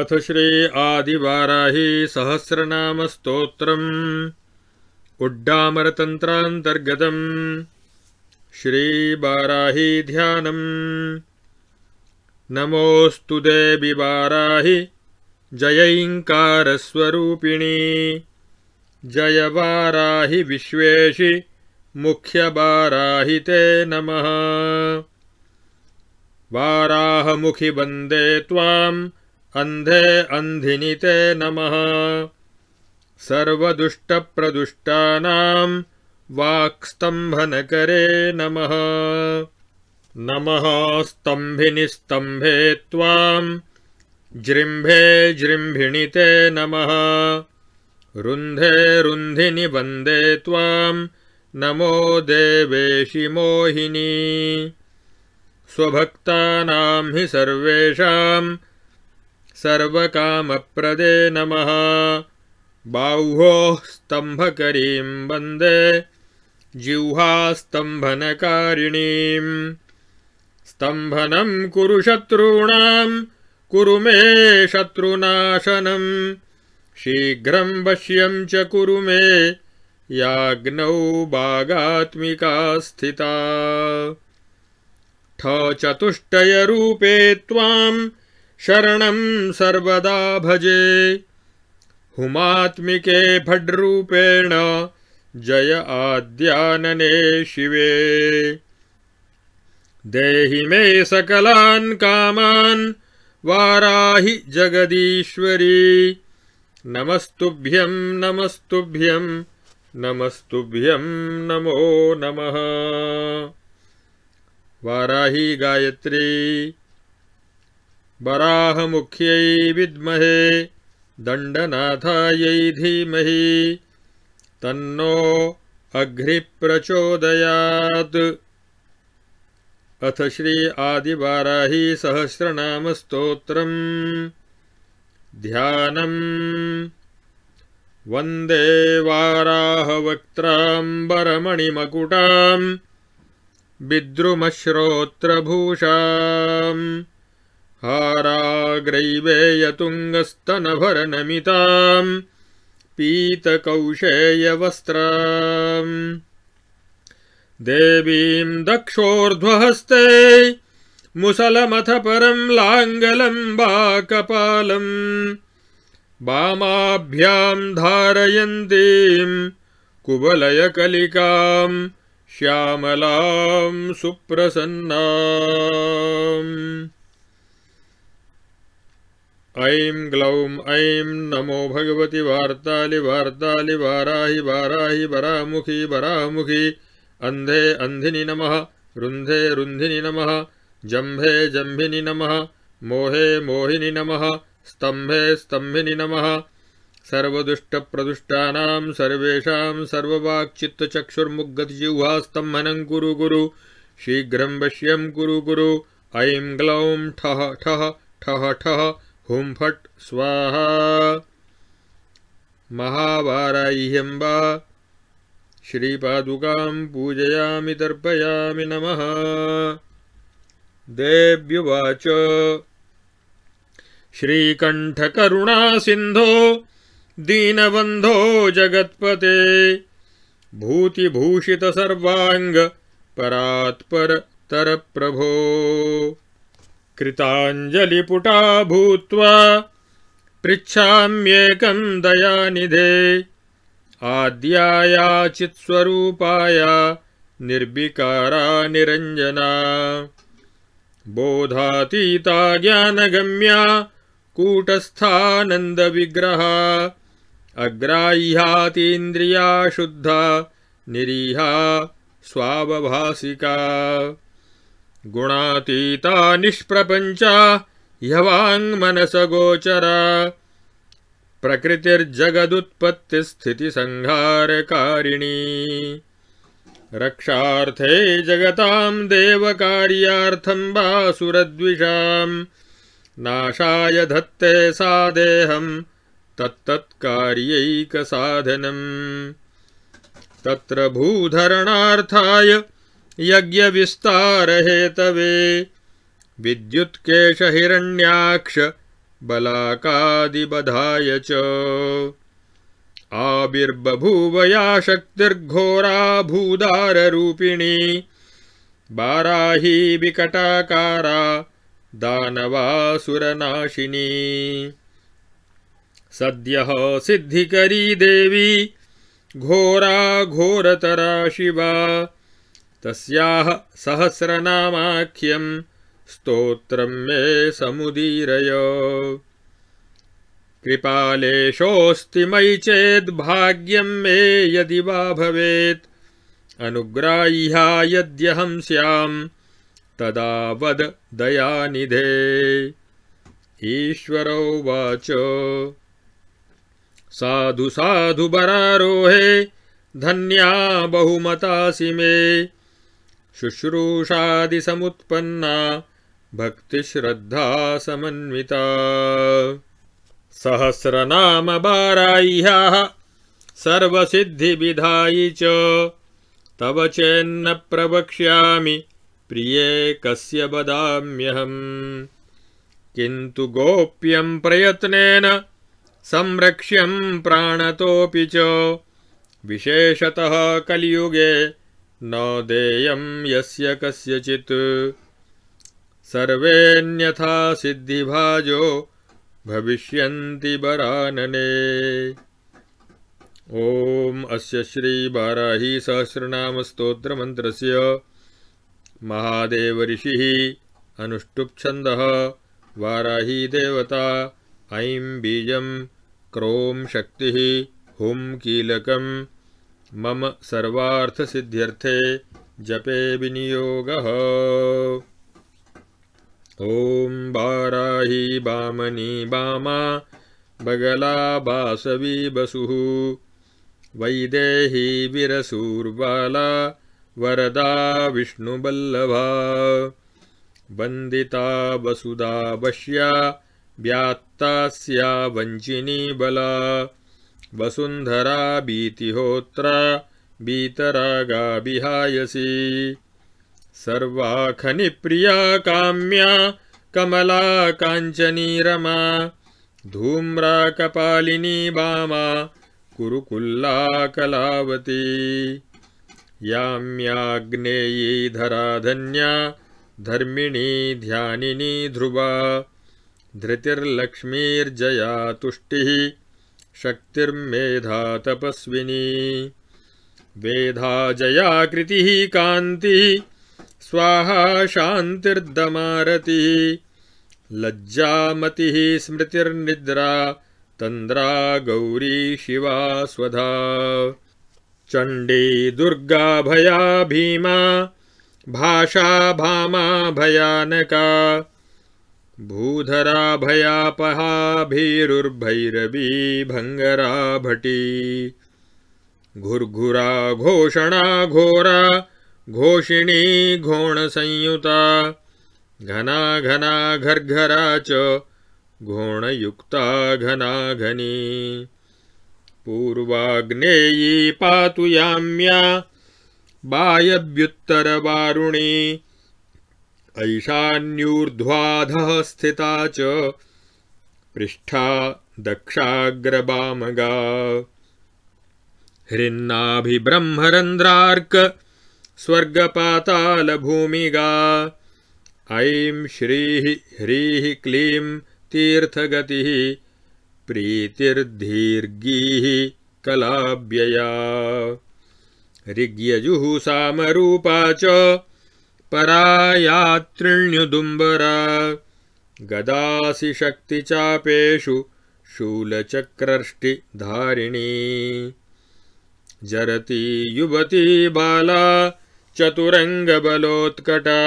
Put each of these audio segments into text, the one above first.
अथ श्री आदिवाराही सहस्रनामस्तोत्रम् उड्डामरतन्त्रान्तर्गतम् श्रीवाराही ध्यानम् नमोऽस्तु देवि वाराहि जयैङ्कारस्वरूपिणी जय वाराहि विश्वेशि बाराही ते नमः वाराहमुखि वंदे ताम अन्धे अन्धिनि ते नमः सर्वदुष्टप्रदुष्टानां वाक्स्तम्भनकरे नमः नमः स्तम्भिनि स्तम्भे त्वाम् जृम्भे जृम्भिणिते नमः रुन्धे रुन्धिनि वन्दे त्वाम् नमो देवेशि मोहिनी स्वभक्तानां हि सर्वेषाम् सर्वकामप्रदे नमः बाह्वोः स्तम्भकरीं वन्दे जिह्वास्तम्भनकारिणीम् स्तम्भनं कुरु शत्रूणां कुरु मे शत्रुनाशनम् शीघ्रं वश्यं च कुरु मे याग्नौ बागात्मिका स्थिता ठ चतुष्टयरूपे त्वाम् शरण सर्वदा भजे हुमात्मिके भड्रूपेण जय आद्यानने शिवे देहि मे सकलान् कामान् जगदीश्वरी नमस्तुभ्यं नमस्तुभ्यं नमस्तुभ्यं नमो नमः वाराही गायत्री वराहमुख्यै विद्महे दण्डनाथायै धीमहि तन्नो अघ्निप्रचोदयात् अथ श्री आदिवाराही सहस्रनामस्तोत्रम् ध्यानम् वन्दे वाराहवक्त्राम्बरमणिमकुटाम् विद्रुमश्रोत्रभूषाम् हाराग्रैवेयतुङ्गस्तनभरनमिताम् पीतकौशेयवस्त्राम् देवीम् दक्षोर्ध्वहस्ते मुसलमथ परम् वाकपालम् वामाभ्याम् धारयन्तीम् कुवलयकलिकाम् श्यामलाम् सुप्रसन्ना ऐं ग्लौं ऐं नमो भगवति वार्तालि वाराहि वाराहि वरामुखि वरामुखि अन्धे अन्धिनि नमः रुन्धे रुन्धिनि नमः जम्भे जम्भिनि नमः मोहे मोहिनि नमः स्तम्भे स्तम्भिनि नमः सर्वदुष्टप्रदुष्टानां सर्वेषां सर्ववाक्चित्तचक्षुर्मुग्गतिजिह्वास्तम्भनं कुरु कुरु शीघ्रं वश्यं कुरु गुरु ऐं ग्लौं ठः ठः ठः ठः हुं फट स्वाहा श्रीपादुका पूजया पूजयामि तर्पयामि नमः देव्युवाच सिंधो दीनबंधो जगत्पते प्रभो कृताञ्जलिपुटा भूत्वा पृच्छाम्येकं दयानिधे आद्याया चित्स्वरूपाय निर्विकारा निरञ्जना बोधातीता ज्ञानगम्या कूटस्थानन्दविग्रहा अग्राह्यातीन्द्रिया शुद्धा निरीहा स्वावभासिका गुणातीता निष्प्रपंचा यवांग मनस गोचरा प्रकृतिर्जगदुत्पत्ति स्थिति ह्यवाङ्मनसगोचरा कारिणी रक्षार्थे जगताम जगतां देवकार्यार्थं वासुरद्विषां नाशाय धत्ते सा देहं तत्तत्कार्यैकसाधनम् तत्र भूधरणार्थाय यज्ञ विस्तार हेतवे केश हिरण्याक्ष बधाय च आविर्बभूवया शक्तिर्घोरा रूपिणी बाराही विकटाकारा दानवासुरनाशिनी सद्य सिद्धिकरी देवी घोरा घोरतरा शिवा तस्याः सहस्रनामाख्यं स्तोत्रं मे समुदीरय कृपालेशोस्ति मयि चेद्भाग्यं मे यदि वा भवेत् अनुग्राह्या यद्यहं तदा वद दयानिधे ईश्वरोवाच साधु साधु बरारोहे धन्या बहुमतासि मे भक्ति भक्तिश्रद्धा समन्विता सहस्रनामभाराह्याः विधायी च तव चेन्न प्रवक्ष्यामि प्रिये कस्य बदाम्यहम् किन्तु गोप्यं प्रयत्नेन संरक्ष्यं प्राणतोपि च विशेषतः कलियुगे न देयं यस्य कस्यचित् सर्वेऽन्यथा सिद्धिभाजो भविष्यन्ति वरानने ॐ अस्य अनुष्टुप महादेवऋषिः वाराही देवता ऐं बीजं क्रोम शक्तिः हुम कीलकम् मम सिद्ध्यर्थे जपे विनियोग ओम बाराही बामनी बामा बगला बासवी बसु वैदेही विरसूर्बाला वरदा विष्णुबल्लभा वंदिता वसुदा वश्या व्यात्ता वञ्चिनी बला वसुंधरा बीतिहोत्र बीतरागा बिहायसी सर्वा प्रिया काम्या कमला कांचनी रमा धूम्रा कपालिनी बामा कुरुकुल्ला कलावती याम्याग्नेयी धन्या धर्मिणी ध्यानिनी ध्रुवा धृतिर्लक्ष्मीर्जया तुष्टिः शक्तिर्मेधा तपस्विनी वेधा जया कृति कांति स्वाहा शान्तिर्दमारतिः लज्जामतिः स्मृतिर्निद्रा तंद्रा गौरी शिवा स्वधा चंडी दुर्गा भया भीमा भाषा भामा भयानका भूधराभयापहाभिरुर्भैरवी भंगरा भटी घुर्घुरा घोषणा घोरा घोषिणी घोण संयुता घना घना घर्घरा च घोणयुक्ता घनी पूर्वाग्नेयी पातु याम्या वारुणी ऐशान्यूर्ध्वाधः स्थिता च पृष्ठा दक्षाग्रबामगा हृन्नाभिब्रह्मरन्ध्रार्क स्वर्गपातालभूमिगा ऐं श्रीः ह्रीः क्लीं तीर्थगतिः प्रीतिर्धीर्गीः कलाव्यया ऋग्यजुः सामरूपा च परायात्रिण्युदुम्बरा गदासिशक्तिचापेषु शूलचक्रष्टिधारिणी जरति युवती बाला चतुरङ्गबलोत्कटा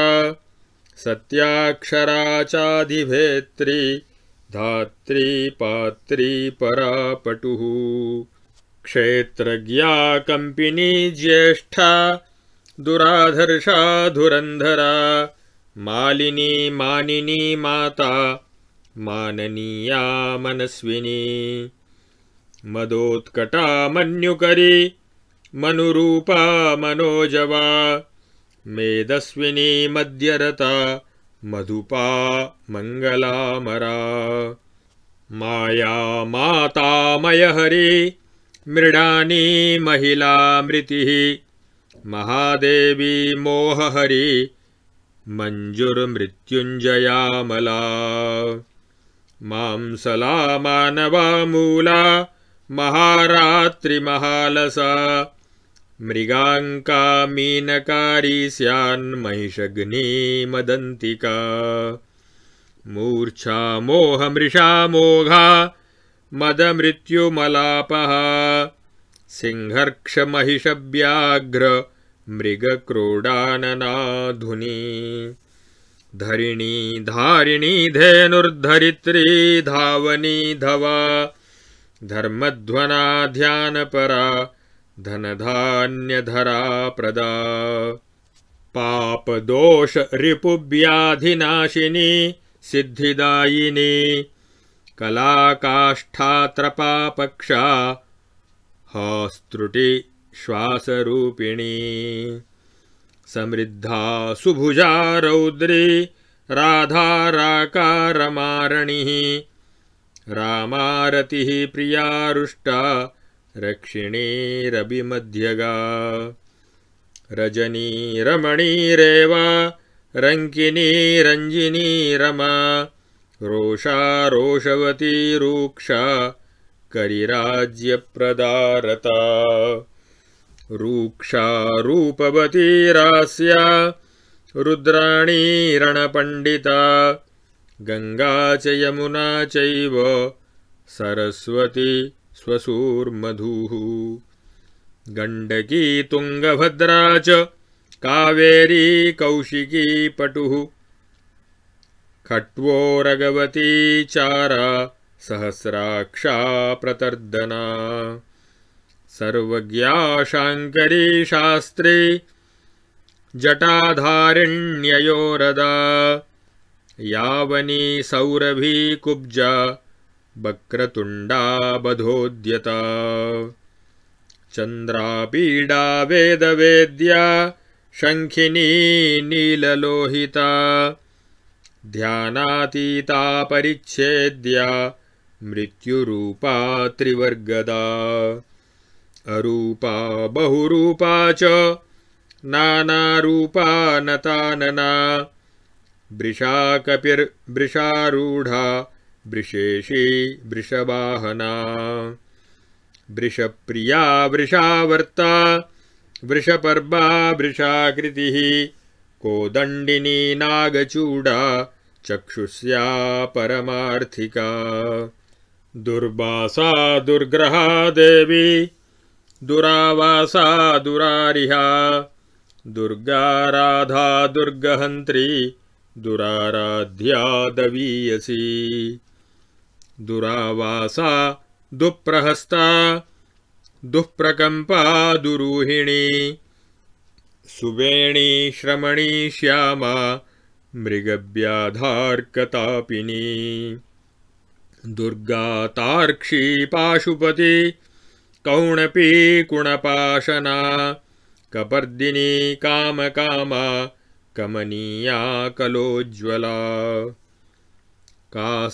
सत्याक्षरा चाधिभेत्री धात्रीपात्री परापटुः कम्पिनी ज्येष्ठा दुराधर्षा धुरंधरा मालिनी मानिनी माता माननीया मनस्विनी मदोत्कटा मनुकरी मनुरूपा मनोजवा मेदस्विनी मध्यरता मधुपा मंगलामरा माया मयहरी मृडानी महिला मृति महादेवी मोहहरी मञ्जुर्मृत्युञ्जयामला मां सला महारात्रि महालसा मृगांका मीनकारी का मूर्छा मोह मोहमृषा मोघा मद मदमृत्युमलापः सिंहर्क्षमहिषव्याघ्र मृगक्रोडाननाधुनी धरिणी धारिणी धेनुर्धरित्री धावनी धवा धर्मध्वना ध्यानपरा धनधान्यधरा प्रदा पापदोष रिपुव्याधिनाशिनी सिद्धिदायिनी कलाकाष्ठात्रपापक्षा हस्तृटि श्वासरूपिणी समृद्धा सुभुजा रौद्री राधाराकारमारणिः रामारतिः रजनी रजनी रेवा रङ्किनी रञ्जिनी रमा रोषा रोषवती रूक्षा करिराज्यप्रदारता रूक्षारूपवती रास्या रुद्राणीरणपण्डिता गङ्गा च यमुना चैव सरस्वती स्वसूर्मधुः गण्डकी तुङ्गभद्रा च कावेरी कौशिकी पटुः खट्वो रघवती चारा सहस्राक्षा प्रतर्दना सर्वज्ञाशाङ्करी शास्त्री जटाधारिण्ययोरदा यावनी सौरभी कुब्जा वक्रतुण्डा बधोद्यता वेद वेद्या शंखिनी नीललोहिता ध्यानातीता परिच्छेद्या मृत्युरूपा त्रिवर्गदा अरूपा बहुरूपा च नानारूपा नतानना वृषा कपिर्वृषारूढा वृषेशी वृषवाहना वृषप्रिया वृषावर्ता वृषपर्वा वृषाकृतिः कोदंडिनी नागचूडा चक्षुष्या परमार्थिका दुर्वासा दुर्ग्रहा देवी दुरावासा दुरारिहा दुर्गाराधा दुर्गहन्त्री दुराराध्या दवीयसी दुरावासा दुःप्रहस्ता दुःप्रकम्पा दुरूहिणी सुवेणी श्रमणी श्यामा मृगव्याधार्कतापिनी दुर्गातार्क्षी पाशुपती कौणपी कुणपाशना कपर्दिनी काम कमनीया कलोज्ज्वला कासावहृत्कारकानि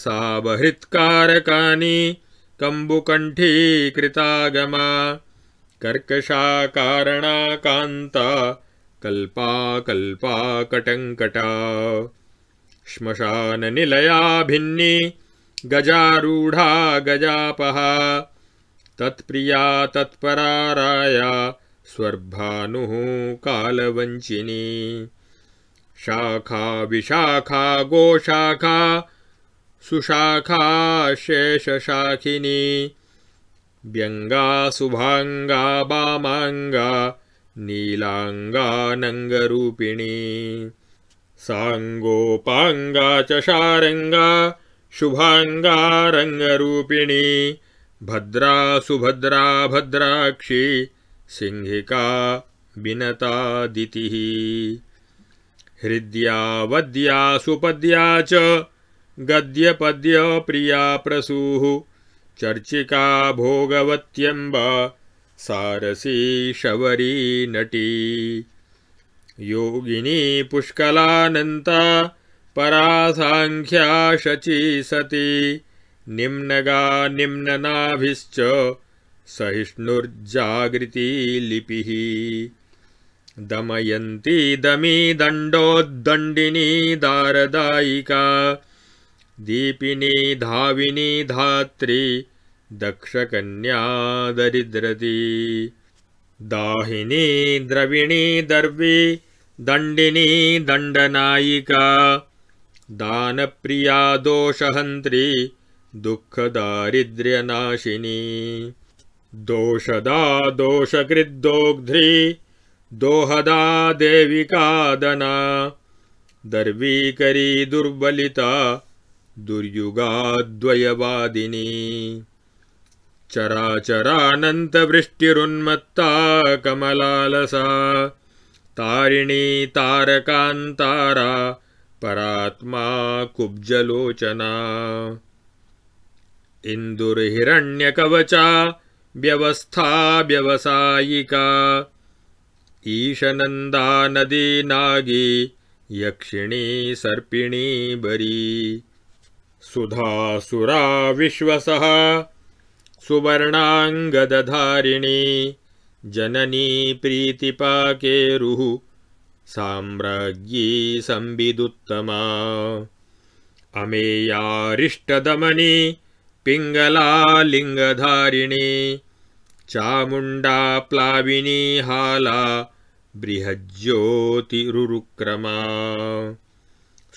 कंबुकंठी कृतागमा कर्कशा कारणा कांता कल्पा कल्पा श्मशान निलया भिन्नी गजारूढा गजापहा तत्प्रिया तत्पराराया स्वर्भानुः कालवञ्चिनी शाखा विशाखा गोशाखा सुशाखा शेषशाखिनी व्यङ्गा शुभाङ्गा वामाङ्गा नीलाङ्गानङ्गरूपिणी साङ्गोपाङ्गा च शारङ्गा शुभाङ्गारङ्गरूपिणी भद्रा सुभद्रा भद्राक्षी सिंहिका दिति हृद्या वद्या सुपद्या च प्रिया प्रसूः चर्चिका भोगवत्यंबा सारसी शबरी नटी योगिनी परा सांख्या शची सती निम्नगा निम्ननाभिश्च सहिष्णुर्जागृती लिपिः दमयन्ती दण्डोद्दण्डिनी दारदायिका धाविनी धात्री दक्षकन्या दरिद्रती दाहिनी द्रविणी दर्वी दण्डिनी दण्डनायिका दानप्रिया दोषहन्त्री दुःखदारिद्र्यनाशिनी दोषदा दोषकृद्दोग्ध्री दोहदा देविकादना दर्वीकरी दुर्बलिता दुर्युगाद्वयवादिनी चराचरानन्तवृष्टिरुन्मत्ता कमलालसा तारिणी तारकान्तारा परात्मा कुब्जलोचना इंदुर्ण्यकवचा व्यवस्था व्यवसायिका ईशनंदा नदी नागी यक्षिणी सर्पिणी बरी सुधा सुरा विश्वसः सुवर्णांगदधारिणी जननी प्रीतिपाकेरुः साम्राज्ञी संबिदुत्तमा अमेयारिष्टदमनी पिङ्गला लिङ्गधारिणी चामुण्डा प्लाविनी हाला बृहज्ज्योतिरुरुक्रमा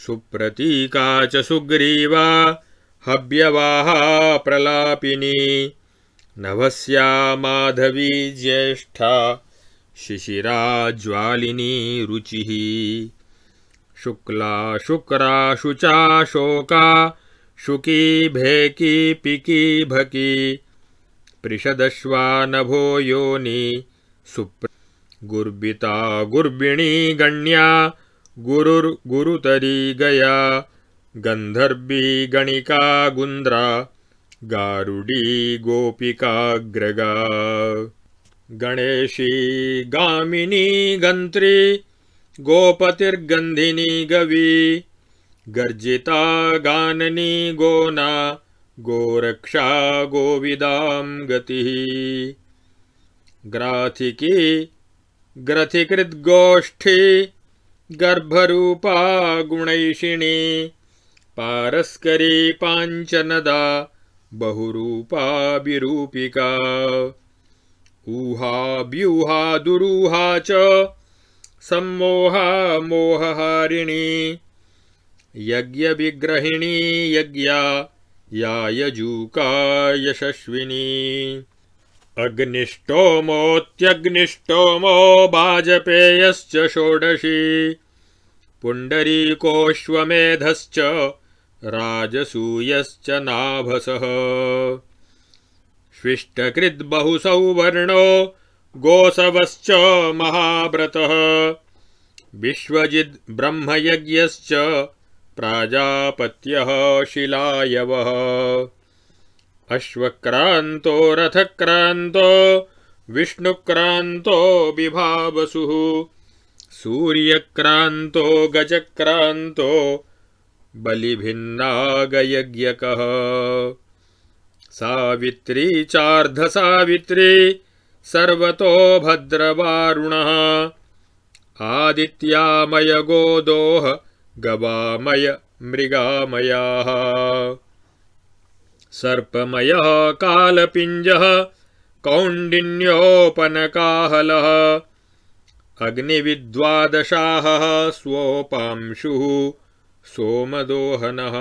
सुप्रतीका च सुग्रीवा हव्यवाहा प्रलापिनी नभस्या माधवी ज्येष्ठा शिशिरा ज्वालिनी रुचिः शुक्ला शोका शुकी भेकी पिकी भकी पृषदश्वानभो योनि सुप्र गुर्बिता गुर्बिणी गण्या गुरुर्गुरुतरी गया गंधर्वी गणिका गुंद्रा गारुडी गोपिकाग्रगा गणेशी गामिनी गंत्री गोपतिर्गंधिनी गवी गर्जिता गाननी गोना गोरक्षा गोविदा गति ग्राथिकी ग्रथिकृद्गोष्ठी गर्भरूपा गुणैषिणी पारस्करी पाञ्चनदा बहुरूपा विरूपिका ऊहा व्यूहा दुरूहा च सम्मोहा मोहहारिणी यज्ञविग्रहिणी यज्ञा या यजूका यशस्विनी अग्निष्टोमोऽत्यग्निष्टोमो वाजपेयश्च षोडशी पुण्डरीकोऽश्वमेधश्च राजसूयश्च नाभसः शिष्टकृद्बहुसौवर्णो गोसवश्च महाव्रतः विश्वजिद्ब्रह्मयज्ञश्च प्राजापत्यः शिलायवः अश्वक्रान्तो रथक्रान्तो विष्णुक्रान्तो विभावसुः सूर्यक्रान्तो गजक्रान्तो बलिभिन्नागयज्ञकः सावित्री चार्धसावित्री सर्वतो भद्रवारुणः आदित्यामयगोदोः गवामय मृगामया सर्पमय कालपिंज कालपिञ्जः कौण्डिन्योपनकाहलः अग्निविद्वादशाः स्वोपांशुः सोमदोहनः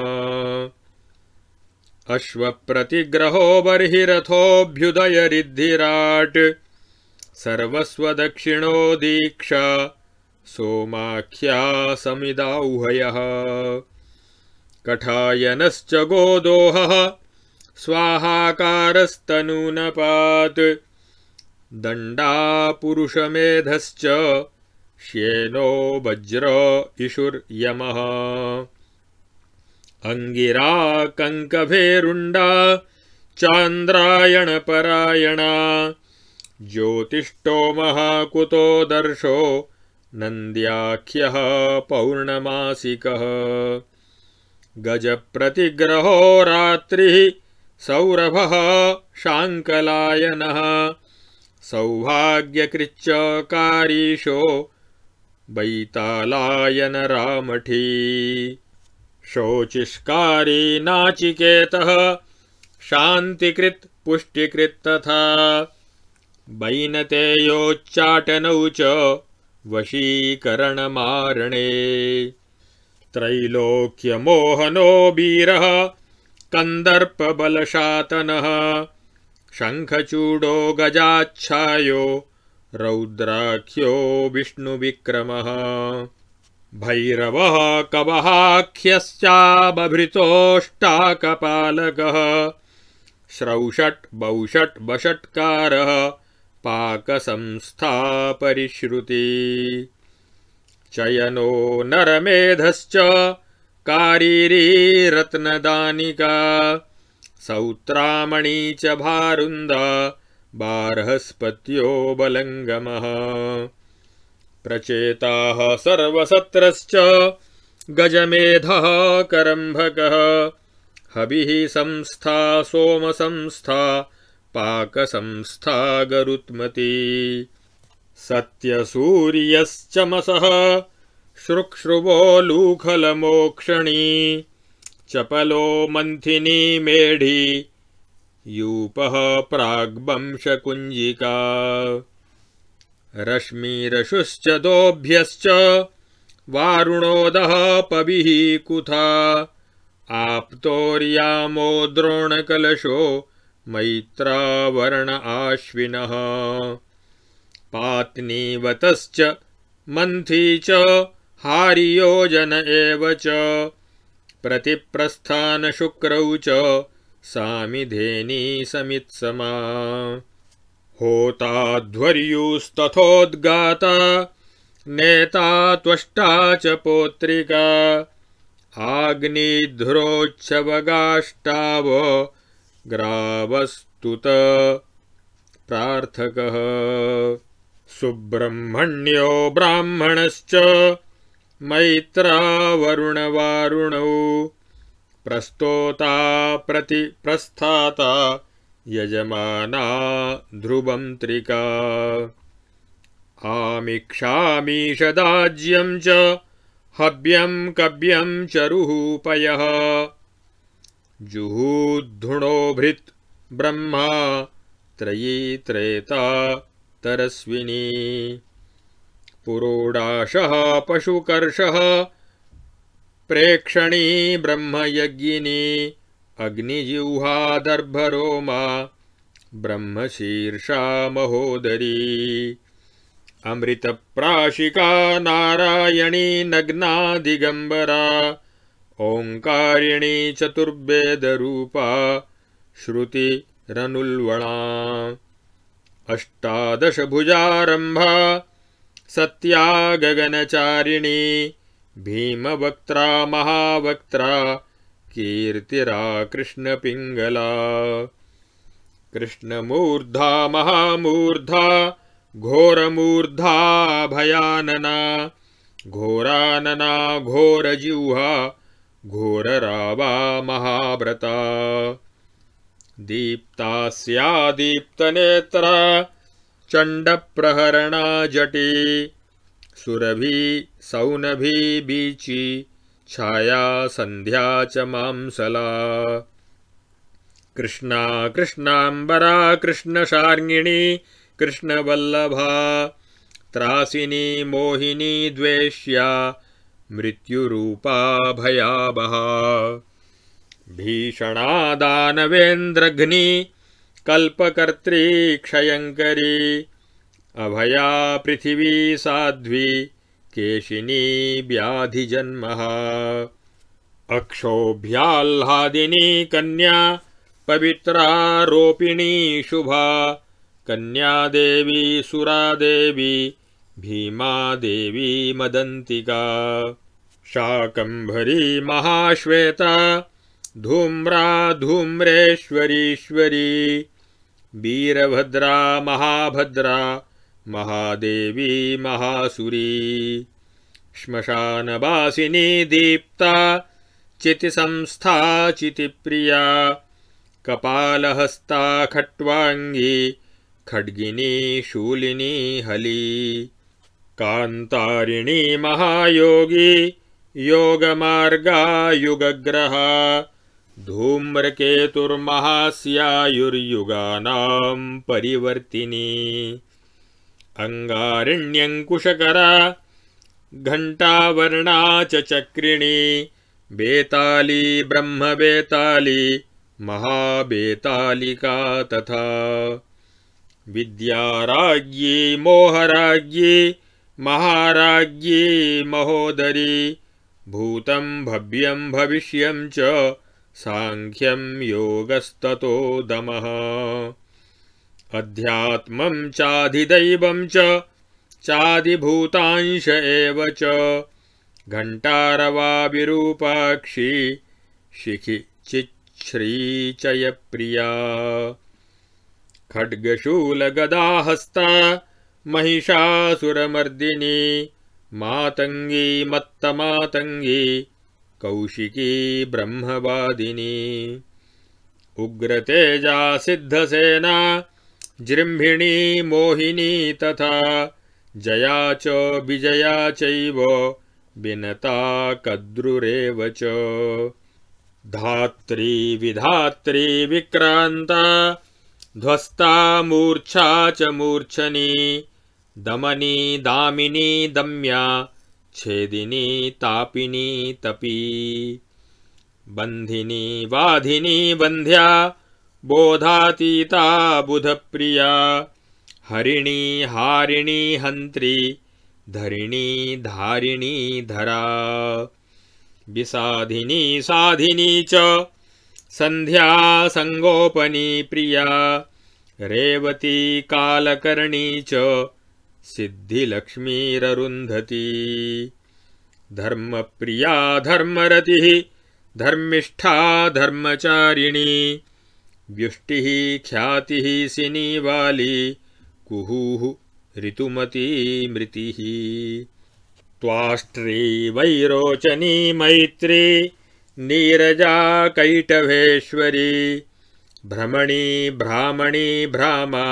अश्व्रतिग्रहो बर्हिरथोऽभ्युदयरिद्धिराट् सर्वस्वक्षिणो दीक्षा सोमाख्या स्वाहाकारस्तनून पात दंडा पुरुष दण्डापुरुषमेधश्च श्येनो वज्र अंगिरा कंकुंडा चांद्रायण परायणा ज्योतिष्टो महाकुतो दर्शो नंद्याख्य पौर्णमासीक गज प्रतिग्रहो रात्रि सौरभ शांकलायन सौभाग्यकृच्चकारीशो रामठी शोचिष्कारी नाचिकेतः शान्तिकृत् पुष्टिकृत् तथा बैनतेच्चाटनौ च वशीकरणमारणे त्रैलोक्यमोहनो वीरः कन्दर्पबलशातनः शङ्खचूडो गजाच्छायो रौद्राख्यो विष्णुविक्रमः भैरवः कवहाख्यश्चाबभृतोऽष्टाकपालकः श्रौषट् बौषट् बषट्कारः पाकसंस्था परिश्रुती चयनो नरमेधश्च कारिरीरत्नदानिका सौत्रामणी च भारुन्दा बार्हस्पत्यो बलङ्गमः प्रचेताः सर्वसत्रश्च गजमेधः करम्भकः हबिः संस्था सोमसंस्था पाकसंस्थागरुत्मती सत्यसूर्यश्चमसः श्रुश्रुवो लूखलमोक्षणी चपलो मन्थिनी मेढी यूपः प्राग्बंशकुञ्जिका रश्मिरशुश्च दोभ्यश्च वारुणोदः पविः कुथा आप्तोर्यामो द्रोणकलशो मैत्रावर्ण आश्विनः पात्नीवतश्च मन्थी च हारियोजन एव च प्रतिप्रस्थानशुक्रौ च सामिधेनी समित्समा होताध्वर्युस्तथोद्गाता नेता त्वष्टा च पोत्रिका आग्निध्रोच्छवगाष्टाव ग्रावस्तुत प्रार्थकः सुब्रह्मण्यो ब्राह्मणश्च मैत्रावरुणवारुणौ प्रस्तोता प्रति प्रस्थाता यजमाना त्रिका आमिक्षामीषदाज्यं च कव्यं कव्यम् चरुहूपयः जुहूद्धुणोभृत् ब्रह्मा त्रयी त्रेता तरस्विनी पुरोडाशः पशुकर्षः प्रेक्षणी ब्रह्मयज्ञिनी अग्निजिह्वादर्भरोमा ब्रह्म ब्रह्मशीर्षा महोदरी अमृतप्राशिका नारायणी नग्ना दिगम्बरा ओंकारिणी रूपा श्रुति रनुल्वणा अष्टादश भुजारंभा सत्या गगनचारिणी भीम वक्त्रा महावक्त्रा कीर्तिरा कृष्ण कृष्णपिङ्गला कृष्णमूर्धा महामूर्धा घोरमूर्धा भयानना घोरानना घोरजिह्वा घोररावा महाव्रता दीप्तास्या दीप्तनेत्रा चण्डप्रहरणा जटी सुरभि सौनभी बीची छाया सन्ध्या च मांसला कृष्णा कृष्णाम्बरा कृष्णशार्गिणी कृष्णवल्लभा त्रासिनी मोहिनी द्वेष्या मृत्युरूपा भयावहा भीषणा दानवेन्द्रघ्नि कल्पकर्त्री क्षयङ्करी अभया पृथिवी साध्वी केशिनी व्याजन्म अक्षोभ्याह्लादिनी कन्या कन्या देवी सुरा देवी भीमा देवी मदंतिका शाकंभरी महाश्वेता धूम्रा धूम्रेश्वरीश्वरी वीरभद्रा महाभद्रा महादेवी महासुरी श्मशानवासिनी दीप्ता चितिसंस्था चितिप्रिया कपालहस्ता खट्वांगी खड्गिनी शूलिनी हली कांतारिणी महायोगी योगमार्गायुगग्रह धूम्रकेतुर्महास्यायुर्युगानां परिवर्तिनी अङ्गारण्यङ्कुशकरा घंटावर्णा चक्रिणी बेताली बेताली महाबेतालिका तथा विद्याराज्ञी मोहराज्ञी महाराज्ञी महोदरी भूत भव्यं भविष्य सांख्यम योगस्तो दम दमः अध्यात्मं चाधिदैवं च चादिभूतांश एव च घण्टारवाविरूपाक्षी शिखि चिच्छ्रीचयप्रिया खड्गशूलगदाहस्ता महिषासुरमर्दिनी मातंगी मत्तमातङ्गी कौशिकी ब्रह्मवादिनी उग्रतेजा सिद्धसेना जृंभिणी मोहिनी तथा जया च विजया चैव विनता कद्रुरेव धात्री विधात्री विक्रांता ध्वस्ता मूर्छा च मूर्छनी दमनी दामिनी दम्या छेदिनी तापिनी तपी बंधिनी वाधिनी बंध्या बोधातीता प्रिया हरिणी हारिणी हंत्री धरिणी धारिणी धरा विसाधिनी साधिनी च संध्या संगोपनी प्रिया रेवती कालकर्णी च सिद्धिलक्ष्मीररुन्धती धर्मप्रिया धर्मरतिः धर्मिष्ठा धर्मचारिणी व्युष्टिः ख्यातिः सिनीवाली कुहूः ऋतुमती मृतिः वैरोचनी मैत्री नीरजा कैटवेश्वरी भ्रमणी भ्रामणी भ्रामा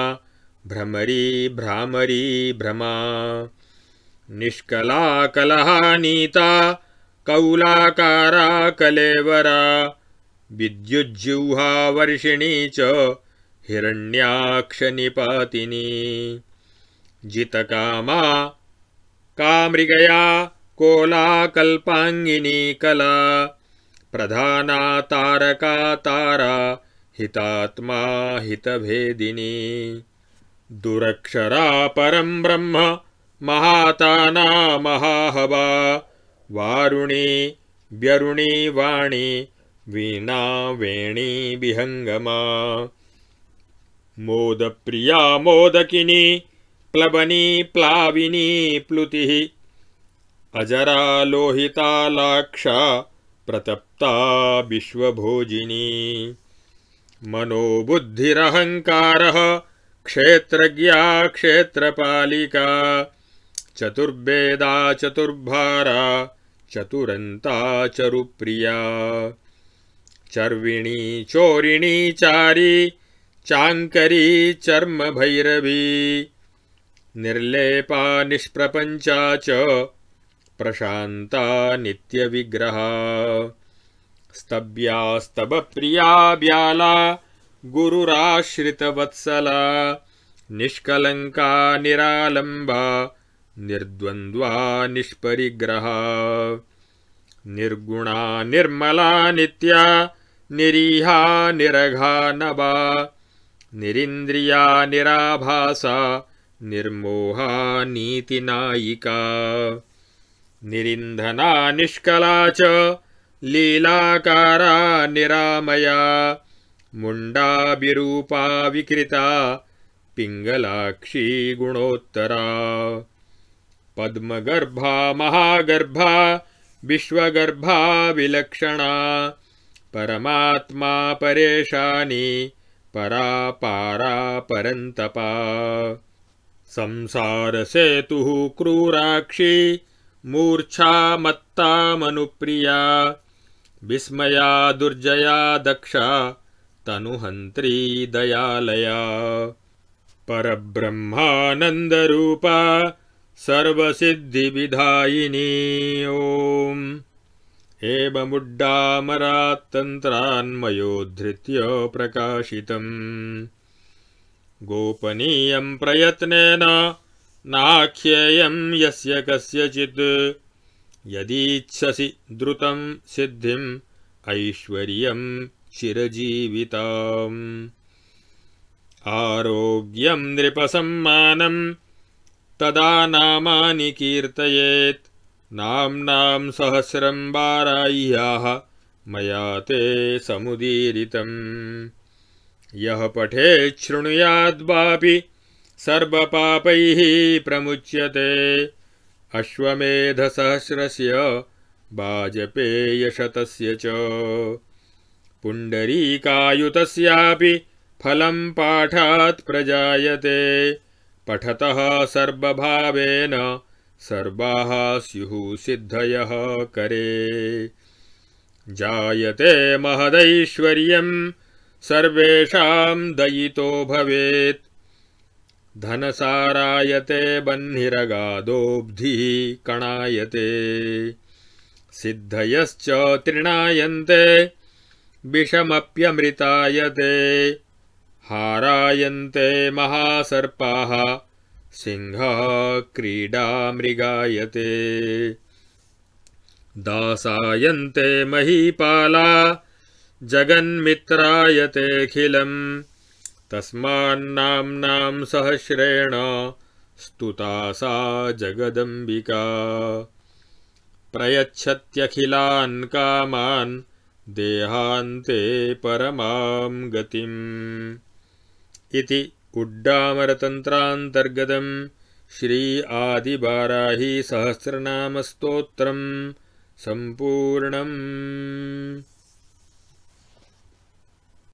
भ्रमरी भ्रामरी भ्रमा निष्कला कलहा नीता कौलाकारा कलेवरा विद्युज्जिह्वावर्षिणी च हिरण्याक्षनिपातिनी जितकामा कामृगया कोलाकल्पाङ्गिनी कला प्रधाना तारका तारा हितात्मा हितभेदिनी दुरक्षरा परम ब्रह्म महाताना महाहवा वारुणी व्यरुणी वाणी वीणा वेणी विहंगमा मोद प्रिया मोदकिनी प्लवनी प्लाविनी प्लुति अजरा लोहिता लाक्षा प्रतप्ता विश्वभोजिनी मनोबुद्धिहंकार क्षेत्रज्ञा क्षेत्रपालिका चतुर्वेदा चतुर्भारा चतुरंता चरुप्रिया चर्विणी चोरिणी चारी चर्म भैरवी निर्लेपा निष्प्रपंचा च प्रशान्ता नित्यविग्रहा स्तब्या प्रिया ब्याला गुरुराश्रितवत्सला निष्कलङ्का निरालम्बा निर्द्वन्द्वा निष्परिग्रहा निर्गुणा निर्मला नित्या निरीहा निरघा नवा निरिन्द्रिया निराभासा नीतिनायिका निरिन्धना निष्कला च लीलाकारा निरामया मुंडा विकृता पिंगलाक्षी गुणोत्तरा पद्मगर्भा महागर्भा विश्वगर्भा विलक्षणा परमात्मा परेशानी परा पारा संसार सेतु क्रूराक्षी मत्ता मनुप्रिया विस्मया दुर्जया दक्षा तनुहन्त्री दयालया परब्रह्मानन्दरूपा सर्वसिद्धिविधायिनी ओम् हेममुड्डामरात्तन्त्रान्मयोद्धृत्य प्रकाशितम् गोपनीयम् प्रयत्नेन नाख्येयम् यस्य कस्यचित् यदीच्छसि द्रुतम् सिद्धिम् ऐश्वर्यम् चिरजीविताम् आरोग्यम् नृपसम्मानम् तदा नामानि कीर्तयेत् नाम्नाम् सहस्रम् बाराह्याः मया ते समुदीरितम् यः पठेच्छृणुयाद्वापि सर्वपापैः प्रमुच्यते अश्वमेधसहस्रस्य वाजपेयशतस्य च पुण्डरीकायुतस्यापि फलम् पाठात् प्रजायते पठतः सर्वभावेन सर्वाः स्युः सिद्धयः करे जायते महदैश्वर्यम् सर्वेषां दयितो भवेत् धनसारायते बह्निरगादोऽब्धिः कणायते सिद्धयश्च तृणायन्ते विषमप्यमृतायते हारायन्ते महासर्पाः सिंहा क्रीडामृगायते दासायन्ते महीपाला जगन्मित्रायतेऽखिलम् तस्मान्नाम्नां सहस्रेण स्तुता सा जगदम्बिका प्रयच्छत्यखिलान् कामान् देहान्ते परमां गतिम् इति उड्डामरतन्त्रान्तर्गतम् श्री आदिबाराहीसहस्रनामस्तोत्रम् सम्पूर्णम्